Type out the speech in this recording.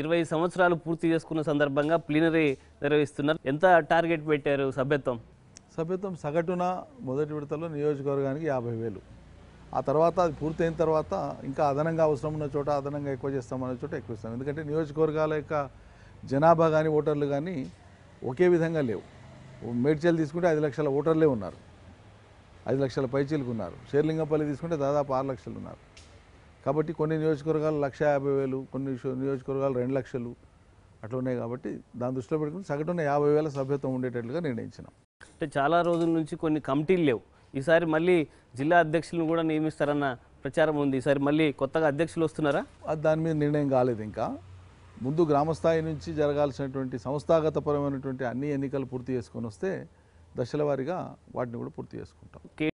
ఇరవై సంవత్సరాలు పూర్తి చేసుకున్న సందర్భంగా ప్లీనరీ నిర్వహిస్తున్నారు ఎంత టార్గెట్ పెట్టారు సభ్యత్వం సభ్యత్వం సగటున మొదటి విడతలో నియోజకవర్గానికి యాభై వేలు ఆ తర్వాత అది పూర్తయిన తర్వాత ఇంకా అదనంగా అవసరం ఉన్న చోట అదనంగా ఎక్కువ చేస్తామన్న చోట ఎక్కువ ఇస్తాం ఎందుకంటే నియోజకవర్గాల యొక్క జనాభా కానీ ఓటర్లు కానీ ఒకే విధంగా లేవు మేడ్చల్ తీసుకుంటే ఐదు లక్షల ఓటర్లే ఉన్నారు ఐదు లక్షల పైచీలకు ఉన్నారు షేర్లింగపల్లి తీసుకుంటే దాదాపు ఆరు లక్షలు ఉన్నారు కాబట్టి కొన్ని నియోజకవర్గాలు లక్ష యాభై వేలు కొన్ని నియోజకవర్గాలు రెండు లక్షలు అట్లా ఉన్నాయి కాబట్టి దాని దృష్టిలో పెట్టుకుని సగటున యాభై వేల సభ్యత్వం ఉండేటట్లుగా నిర్ణయించినాం అంటే చాలా రోజుల నుంచి కొన్ని కమిటీలు లేవు ఈసారి మళ్ళీ జిల్లా అధ్యక్షులను కూడా నియమిస్తారన్న ప్రచారం ఉంది ఈసారి మళ్ళీ కొత్తగా అధ్యక్షులు వస్తున్నారా దాని మీద నిర్ణయం కాలేదు ఇంకా ముందు గ్రామస్థాయి నుంచి జరగాల్సినటువంటి సంస్థాగతపరమైనటువంటి అన్ని ఎన్నికలు పూర్తి చేసుకొని వస్తే దశల వారీగా వాటిని కూడా పూర్తి చేసుకుంటాం